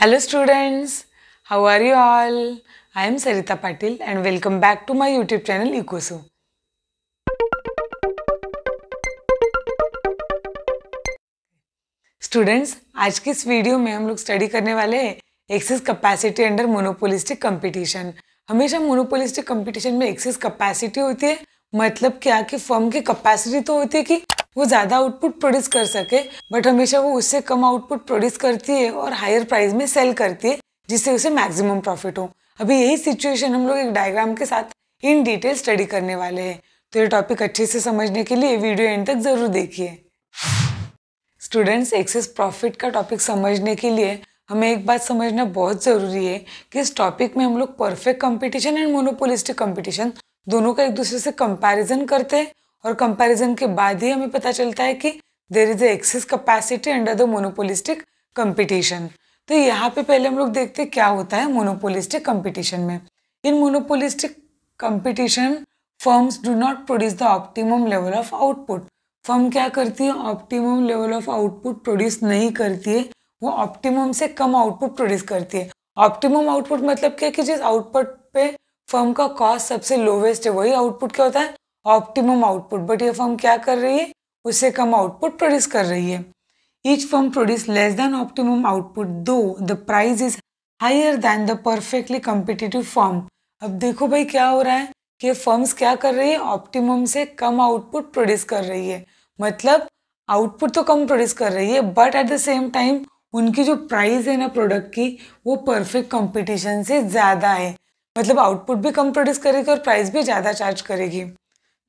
Hello students how are you all I am Sarita Patil and welcome back to my YouTube channel इकोसो students आज की इस video में हम लोग स्टडी करने वाले हैं excess capacity under monopolistic competition हमेशा मोनोपोलिस्टिक कंपटीशन में एक्सेस कैपेसिटी होती है मतलब क्या कि फर्म की कैपेसिटी तो होती है कि वो ज़्यादा आउटपुट प्रोड्यूस कर सके बट हमेशा वो उससे कम आउटपुट प्रोड्यूस करती है और हायर प्राइस में सेल करती है जिससे उसे मैक्सिमम प्रॉफिट हो अभी यही सिचुएशन हम लोग एक डायग्राम के साथ इन डिटेल स्टडी करने वाले हैं तो ये टॉपिक अच्छे से समझने के लिए वीडियो एंड तक ज़रूर देखिए स्टूडेंट्स एक्सेस प्रॉफिट का टॉपिक समझने के लिए हमें एक बात समझना बहुत ज़रूरी है कि इस टॉपिक में हम लोग perfect competition and monopolistic competition दोनों का एक दूसरे से कंपैरिजन करते हैं और कंपैरिजन के बाद ही हमें पता चलता है कि there is excess capacity under the monopolistic competition तो यहाँ पे पहले हम लोग देखते क्या होता है मोनोपोलिस्टिक कंपटीशन में in monopolistic competition firms do not produce the optimum level of output firm क्या करती है optimum level of output produce नहीं करती है वो ऑप्टिमम से कम आउटपुट प्रोड्यूस करती है ऑप्टिमम आउटपुट मतलब क्या कि जिस आउटपुट पे फर्म का कॉस्ट सबसे लोवेस्ट है वही आउटपुट क्या होता है ऑप्टिमम आउटपुट बट ये फर्म क्या कर रही है उससे कम आउटपुट प्रोड्यूस कर रही है each firm produce less than optimum output though the price is higher than the perfectly competitive firm अब देखो भाई क्या हो रहा है कि फर्म्स क्या कर रही है ऑप्टिमम से कम आउटपुट प्रोड्यूस कर रही है मतलब आउटपुट तो कम प्रोड्यूस कर रही है but at the same time उनकी जो प्राइस है ना प्रोडक्ट की वो परफेक्ट कंपटीशन से ज़्यादा है मतलब आउटपुट भी कम प्रोड्यूस करेगी और प्राइस भी ज़्यादा चार्ज करेगी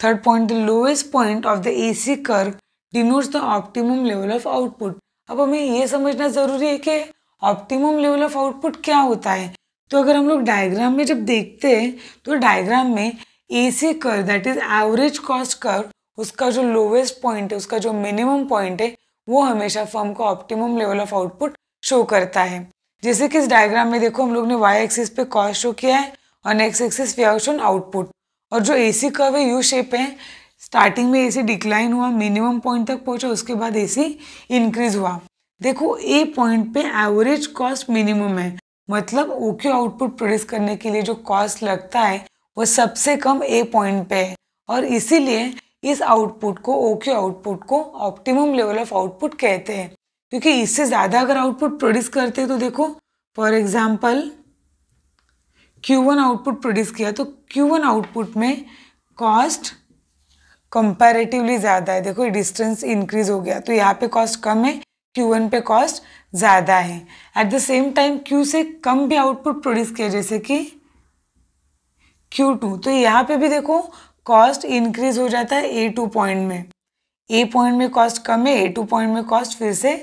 third point the lowest point of the A C curve denotes the optimum level of output अब हमें ये समझना ज़रूरी है कि ऑप्टिमम लेवल ऑफ आउटपुट क्या होता है तो अगर हम लोग डायग्राम में जब देखते हैं तो डायग्राम में ए सी कर दैट इज़ एवरेज कॉस्ट कर उसका जो लोवेस्ट पॉइंट है उसका जो मिनिमम पॉइंट है वो हमेशा फर्म को optimum level of output show करता है जैसे कि इस डायग्राम में देखो हम लोग ने वाई एक्सिस पे कॉस्ट शो किया है और एक्स एक्सिस व्यवशन आउटपुट और जो ए सी कर्व है यू शेप है स्टार्टिंग में ए सी डिक्लाइन हुआ मिनिमम पॉइंट तक पहुंचा उसके बाद ए सी इंक्रीज हुआ देखो ए पॉइंट पे एवरेज कॉस्ट मिनिमम है मतलब ओ क्यू आउटपुट प्रोड्यूस करने के लिए जो कॉस्ट लगता है वो सबसे कम ए पॉइंट पे है और इसीलिए इस आउटपुट को ओ क्यू आउटपुट को ऑप्टिमम लेवल ऑफ आउटपुट कहते हैं क्योंकि इससे ज़्यादा अगर आउटपुट प्रोड्यूस करते हैं तो देखो for example Q one output produce किया तो क्यू वन आउटपुट में कॉस्ट कंपैरेटिवली ज़्यादा है देखो डिस्टेंस इंक्रीज हो गया तो यहाँ पे कॉस्ट कम है क्यू वन पे कॉस्ट ज़्यादा है at the same time Q से कम भी आउटपुट प्रोड्यूस किया जैसे कि क्यू टू तो यहाँ पे भी देखो कॉस्ट इंक्रीज हो जाता है ए टू पॉइंट में ए पॉइंट में कॉस्ट कम है ए टू पॉइंट में कॉस्ट फिर से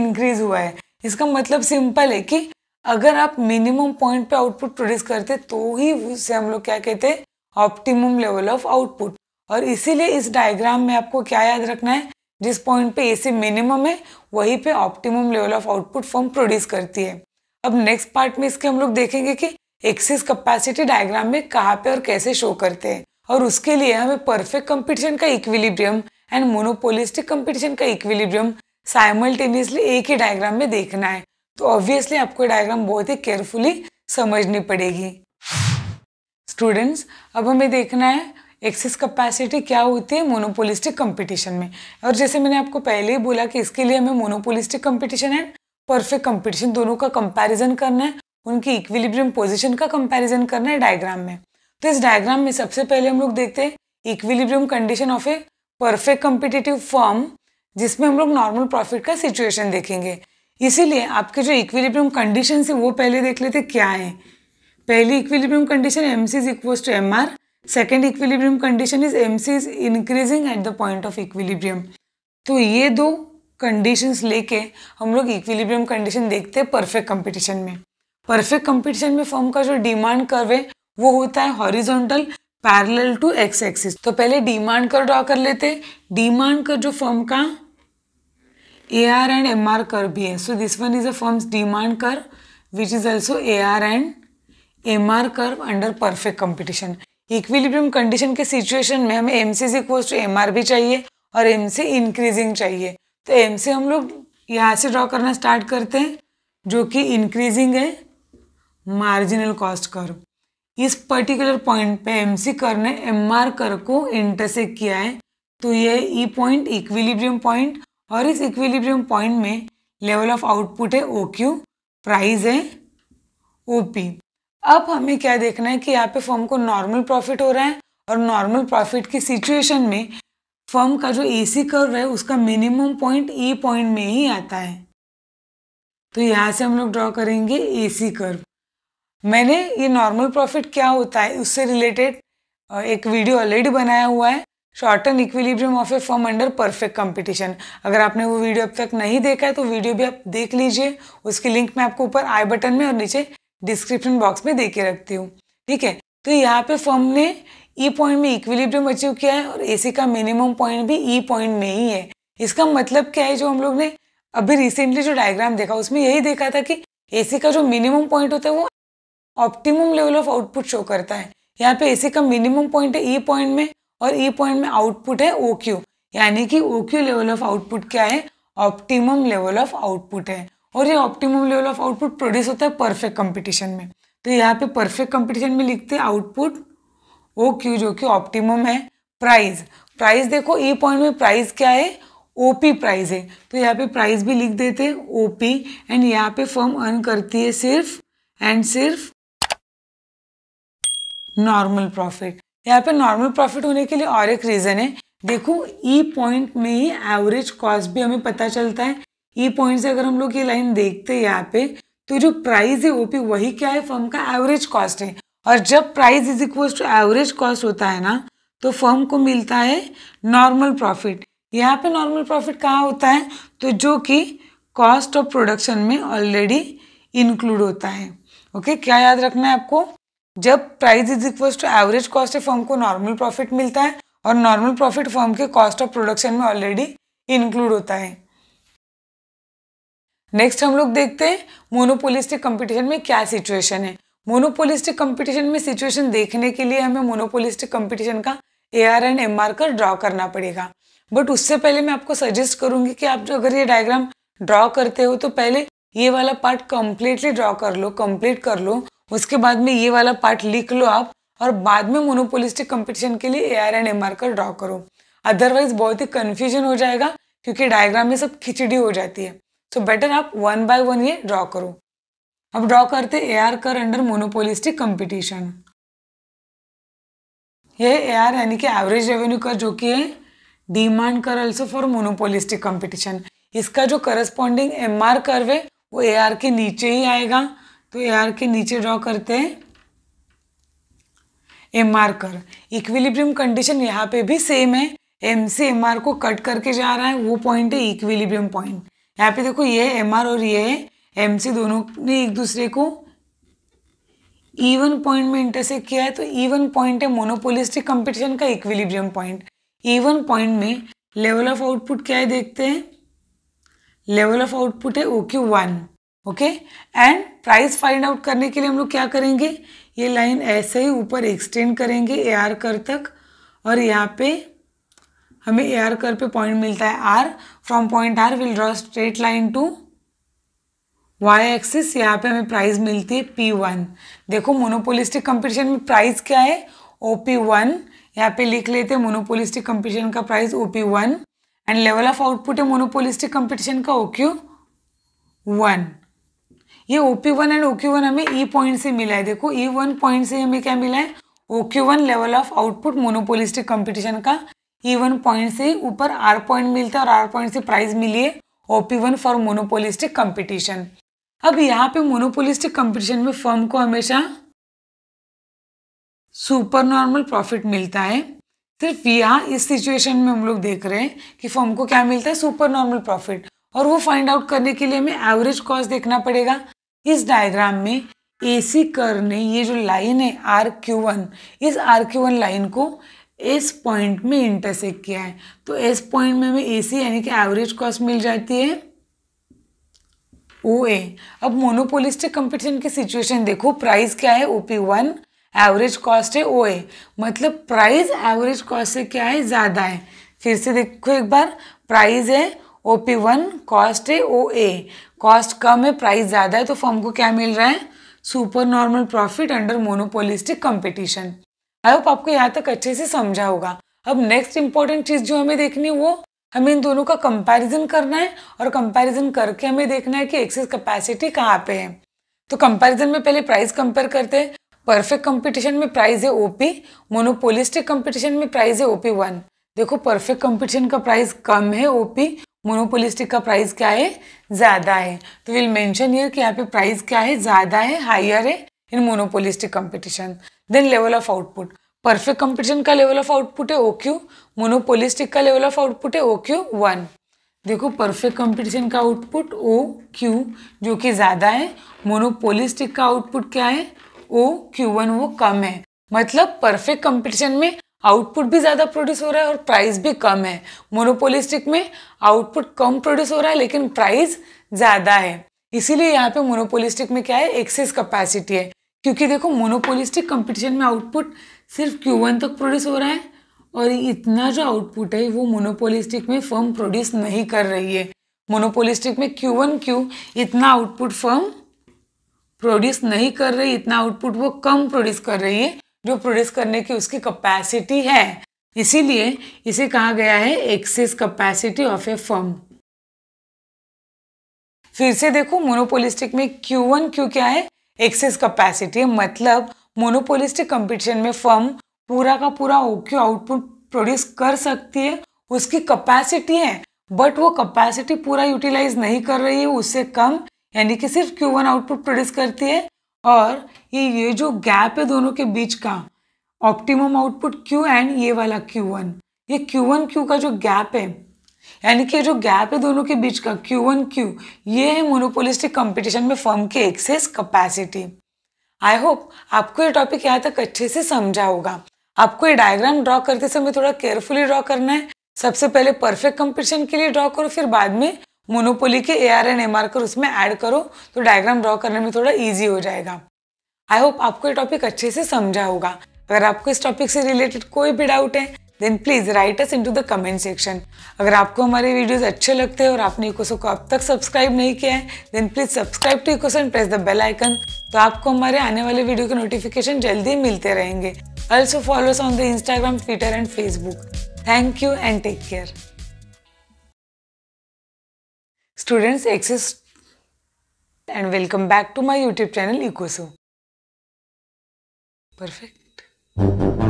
इंक्रीज हुआ है इसका मतलब सिंपल है कि अगर आप मिनिमम पॉइंट पे आउटपुट प्रोड्यूस करते तो ही उसे हम लोग क्या कहते हैं ऑप्टिमम लेवल ऑफ आउटपुट और इसीलिए इस डायग्राम में आपको क्या याद रखना है जिस पॉइंट पे एसी मिनिमम है वहीं पे optimum level of output firm produce करती है अब नेक्स्ट पार्ट में इसके हम लोग देखेंगे कि एक्सिस कैपेसिटी डायग्राम में कहाँ पे और कैसे शो करते हैं और उसके लिए हमें परफेक्ट कंपटीशन का इक्विलिब्रियम एंड मोनोपोलिस्टिक कंपटीशन का इक्विलिब्रियम साइमल्टेनियसली एक ही डायग्राम में देखना है तो ऑब्वियसली आपको डायग्राम बहुत ही केयरफुली समझनी पड़ेगी स्टूडेंट्स अब हमें देखना है एक्सेस कैपेसिटी क्या होती है मोनोपोलिस्टिक कंपटीशन में और जैसे मैंने आपको पहले ही बोला कि इसके लिए हमें monopolistic competition and perfect competition दोनों का कंपैरिजन करना है उनकी इक्विलिब्रियम पोजीशन का कंपैरिजन करना है डायग्राम में तो इस डायग्राम में सबसे पहले हम लोग देखते हैं equilibrium condition of a perfect competitive firm जिसमें हम लोग नॉर्मल प्रॉफिट का सिचुएशन देखेंगे इसीलिए आपके जो इक्विलिब्रियम कंडीशन है वो पहले देख लेते क्या है पहली equilibrium condition M C is equals to M R second equilibrium condition is M C is increasing at the point of equilibrium तो ये दो कंडीशंस लेके हम लोग इक्विलिब्रियम कंडीशन देखते हैं परफेक्ट कंपटीशन में परफेक्ट कंपटीशन में फॉर्म का जो डिमांड कर्व है वो होता है horizontal parallel to X axis तो पहले डिमांड कर ड्रॉ कर लेते डिमांड कर जो फॉर्म का A R and M R curve भी है so this one is a is demand curve which is also A R and M R curve under perfect competition. Equilibrium condition के situation में हमें M C equals to M R भी चाहिए और M C increasing चाहिए तो M C हम लोग यहाँ से ड्रॉ करना स्टार्ट करते हैं जो कि इंक्रीजिंग है मार्जिनल कॉस्ट कर इस पर्टिकुलर पॉइंट पे एम सी कर ने एम आर कर को इंटरसेक्ट किया है तो ये ई पॉइंट इक्विलिब्रियम पॉइंट और इस इक्विलिब्रियम पॉइंट में लेवल ऑफ आउटपुट है ओ क्यू प्राइज है ओ पी अब हमें क्या देखना है कि यहाँ पे फर्म को नॉर्मल प्रॉफिट हो रहा है और नॉर्मल प्रॉफिट की सिचुएशन में फर्म का जो ए सी कर्व है उसका मिनिमम पॉइंट ई पॉइंट में ही आता है तो यहाँ से हम लोग ड्रॉ करेंगे ए सी कर्व मैंने ये नॉर्मल प्रॉफिट क्या होता है उससे रिलेटेड एक वीडियो ऑलरेडी बनाया हुआ है short term equilibrium of a firm under perfect competition अगर आपने वो वीडियो अब तक नहीं देखा है तो वीडियो भी आप देख लीजिए उसकी लिंक मैं आपको ऊपर आई बटन में और नीचे डिस्क्रिप्शन बॉक्स में दे के रखती हूँ ठीक है तो यहाँ पे फर्म ने ई e पॉइंट में इक्विलिब्रियम अचीव किया है और एसी का मिनिमम पॉइंट भी ई e पॉइंट में ही है इसका मतलब क्या है जो हम लोग ने अभी रिसेंटली जो डायग्राम देखा उसमें यही देखा था कि एसी का जो मिनिमम पॉइंट होता है वो optimum level of output show करता है यहाँ पे एसी का मिनिमम पॉइंट है ई e पॉइंट में और ई e पॉइंट में आउटपुट है ओ क्यू यानी कि O Q level of output क्या है ऑप्टिमम लेवल ऑफ आउटपुट है और ये optimum level of output produce होता है परफेक्ट कंपटीशन में तो यहाँ पे परफेक्ट कंपटीशन में लिखते हैं आउटपुट ओ क्यू जो कि ऑप्टिमम है प्राइस प्राइस देखो ई e पॉइंट में प्राइस क्या है ओपी प्राइस है तो यहाँ पे प्राइस भी लिख देते हैं ओपी एंड यहाँ पे फर्म अर्न करती है सिर्फ एंड सिर्फ नॉर्मल प्रॉफिट यहाँ पे नॉर्मल प्रॉफिट होने के लिए और एक रीज़न है देखो ई e पॉइंट में ही एवरेज कॉस्ट भी हमें पता चलता है ई e पॉइंट से अगर हम लोग ये लाइन देखते हैं यहाँ पे तो जो प्राइस है ओपी वही क्या है फर्म का एवरेज कॉस्ट है और जब price is equal to average cost होता है ना तो फर्म को मिलता है नॉर्मल प्रॉफिट यहाँ पे नॉर्मल प्रॉफिट कहाँ होता है तो जो कि कॉस्ट ऑफ प्रोडक्शन में ऑलरेडी इंक्लूड होता है ओके okay? क्या याद रखना है आपको जब price is equal to average cost है फर्म को नॉर्मल प्रॉफिट मिलता है और नॉर्मल प्रॉफिट फर्म के कॉस्ट ऑफ प्रोडक्शन में ऑलरेडी इंक्लूड होता है नेक्स्ट हम लोग देखते हैं मोनोपोलिस्टिक कंपटीशन में क्या सिचुएशन है मोनोपोलिस्टिक कंपटीशन में सिचुएशन देखने के लिए हमें मोनोपोलिस्टिक कंपटीशन का A R and M R curve draw करना पड़ेगा बट उससे पहले मैं आपको सजेस्ट करूंगी कि आप जो अगर ये डायग्राम ड्रॉ करते हो तो पहले ये वाला पार्ट कंप्लीटली ड्रॉ कर लो कंप्लीट कर लो उसके बाद में ये वाला पार्ट लिख लो आप और बाद में मोनोपोलिस्टिक कंपटीशन के लिए A R and M R का ड्रॉ करो अदरवाइज बहुत ही कन्फ्यूजन हो जाएगा क्योंकि डायग्राम में सब खिचड़ी हो जाती है सो so बेटर आप वन बाय वन ये ड्रॉ करो अब ड्रॉ करते A R curve under monopolistic competition ये ए आर यानी कि एवरेज रेवेन्यू कर जो कि है डिमांड कर ऑल्सो फॉर मोनोपोलिस्टिक कंपटीशन इसका जो करस्पॉन्डिंग एम आर कर्व है वो ए आर के नीचे ही आएगा तो ए आर के नीचे ड्रॉ करते हैं M R curve equilibrium condition यहाँ पे भी सेम है एम से एम आर को कट करके जा रहा है वो पॉइंट है इक्विलिब्रियम पॉइंट यहाँ पे देखो ये एम आर और ये है एम सी दोनों ने एक दूसरे को ईवन पॉइंट में इंटरसेक्ट किया है तो ईवन पॉइंट है मोनोपोलिस्टिक कंपटीशन का इक्विलिब्रियम पॉइंट ईवन पॉइंट में लेवल ऑफ आउटपुट क्या है देखते हैं लेवल ऑफ आउटपुट है O Q one okay and price find out करने के लिए हम लोग क्या करेंगे ये लाइन ऐसे ही ऊपर एक्सटेंड करेंगे ए आर कर तक और यहाँ पे हमें ए आर कर पे पॉइंट मिलता है R from point R will draw straight line to Y axis यहाँ पे हमें प्राइस मिलती है पी वन देखो मोनोपोलिस्टिक कंपटीशन में प्राइस क्या है ओ पी वन यहाँ पे लिख लेते हैं मोनोपोलिस्टिक कंपटीशन का price O P one and level of output है मोनोपोलिस्टिक कंपटीशन का ओ क्यू वन ये O P one and O Q one हमें ई e पॉइंट से मिला है देखो ई वन पॉइंट से हमें क्या मिला है O Q one level of output monopolistic competition का ई वन पॉइंट से ऊपर आर पॉइंट मिलता है और आर पॉइंट से प्राइज मिली है O P one for monopolistic competition अब यहाँ पे मोनोपोलिस्टिक कंपटीशन में फर्म को हमेशा सुपर नॉर्मल प्रॉफिट मिलता है सिर्फ यहाँ इस सिचुएशन में हम लोग देख रहे हैं कि फर्म को क्या मिलता है सुपर नॉर्मल प्रॉफिट और वो फाइंड आउट करने के लिए हमें एवरेज कॉस्ट देखना पड़ेगा इस डायग्राम में ए सी कर ने ये जो लाइन है आर क्यू वन इस आर क्यू वन लाइन को एस पॉइंट में इंटरसेक्ट किया है तो एस पॉइंट में हमें ए सी यानी कि एवरेज कॉस्ट मिल जाती है ओ ए अब मोनोपोलिस्टिक कंपटीशन की सिचुएशन देखो प्राइस क्या है ओपी वन एवरेज कॉस्ट है ओ ए मतलब प्राइस एवरेज कॉस्ट से क्या है ज़्यादा है फिर से देखो एक बार प्राइस है ओ पी वन कॉस्ट है ओ ए कॉस्ट कम है प्राइस ज़्यादा है तो फर्म को क्या मिल रहा है super normal profit under monopolistic competition I hope आपको यहाँ तक अच्छे से समझा होगा अब नेक्स्ट इंपॉर्टेंट चीज़ जो हमें देखनी है वो हमें इन दोनों का कंपैरिजन करना है और कंपैरिजन करके हमें देखना है कि एक्सेस कैपेसिटी कहाँ पे है तो कंपैरिजन में पहले प्राइस कंपेयर करते हैं परफेक्ट कंपटीशन में प्राइस है ओपी मोनोपोलिस्टिक कंपटीशन में प्राइस है ओपी वन देखो परफेक्ट कंपटीशन का प्राइस कम है ओपी मोनोपोलिस्टिक का प्राइस क्या है ज़्यादा है तो विल मेंशन हियर कि यहाँ पे प्राइस क्या है ज़्यादा है हायर है in monopolistic competition than level of output perfect competition का लेवल ऑफ आउटपुट है ओ क्यू मोनोपोलिस्टिक का लेवल ऑफ आउटपुट है ओ क्यू वन देखो परफेक्ट कंपटीशन का आउटपुट ओ क्यू जो कि ज़्यादा है मोनोपोलिस्टिक का आउटपुट क्या है ओ क्यू वन वो कम है मतलब परफेक्ट कंपटीशन में आउटपुट भी ज़्यादा प्रोड्यूस हो रहा है और प्राइस भी कम है मोनोपोलिस्टिक में आउटपुट कम प्रोड्यूस हो रहा है लेकिन प्राइस ज़्यादा है इसीलिए यहाँ पे मोनोपोलिस्टिक में क्या है एक्सेस कैपेसिटी है क्योंकि देखो मोनोपोलिस्टिक कंपटीशन में आउटपुट सिर्फ Q1 तक प्रोड्यूस हो रहा है और इतना जो आउटपुट है वो मोनोपोलिस्टिक में फर्म प्रोड्यूस नहीं कर रही है मोनोपोलिस्टिक में क्यू वन इतना आउटपुट फर्म प्रोड्यूस नहीं कर रही इतना आउटपुट वो कम प्रोड्यूस कर रही है जो प्रोड्यूस करने की उसकी कैपेसिटी है इसीलिए इसे कहा गया है excess capacity of a firm फिर से देखो मोनोपोलिस्टिक में क्यू वन क्यू क्या है एक्सेस कैपेसिटी मतलब मोनोपोलिस्टिक कंपटीशन में फर्म पूरा का पूरा ओक्यू आउटपुट प्रोड्यूस कर सकती है उसकी कैपेसिटी है बट वो कैपेसिटी पूरा यूटिलाइज नहीं कर रही है उससे कम यानी कि सिर्फ क्यू वन आउटपुट प्रोड्यूस करती है और ये ये जो गैप है दोनों के बीच का ऑप्टिमम आउटपुट क्यू एंड ये वाला क्यू वन ये क्यू वन क्यू का जो गैप है यानी कि जो गैप है दोनों के बीच का क्यू वन क्यू ये है मोनोपोलिस्टिक कंपटीशन में फर्म के एक्सेस कैपेसिटी आई होप आपको ये टॉपिक यहाँ तक अच्छे से समझा होगा आपको ये डायग्राम ड्रॉ करते समय थोड़ा केयरफुली ड्रॉ करना है सबसे पहले परफेक्ट कंपटीशन के लिए ड्रॉ करो फिर बाद में मोनोपोली के A R and M R curve उसमें ऐड करो तो डायग्राम ड्रॉ करने में थोड़ा ईजी हो जाएगा आई होप आपको ये टॉपिक अच्छे से समझा होगा अगर आपको इस टॉपिक से रिलेटेड कोई भी डाउट है then please write us into the comment section अगर आपको हमारे वीडियोज़ अच्छे लगते हैं और आपने इकोसो को अब तक सब्सक्राइब नहीं किया है देन प्लीज़ सब्सक्राइब टू इकोसो and press the bell icon तो आपको हमारे आने वाले वीडियो के नोटिफिकेशन जल्दी मिलते रहेंगे also follow us on the Instagram Twitter and Facebook thank you and take care Students exist and welcome back to my YouTube channel EcoSo. Perfect.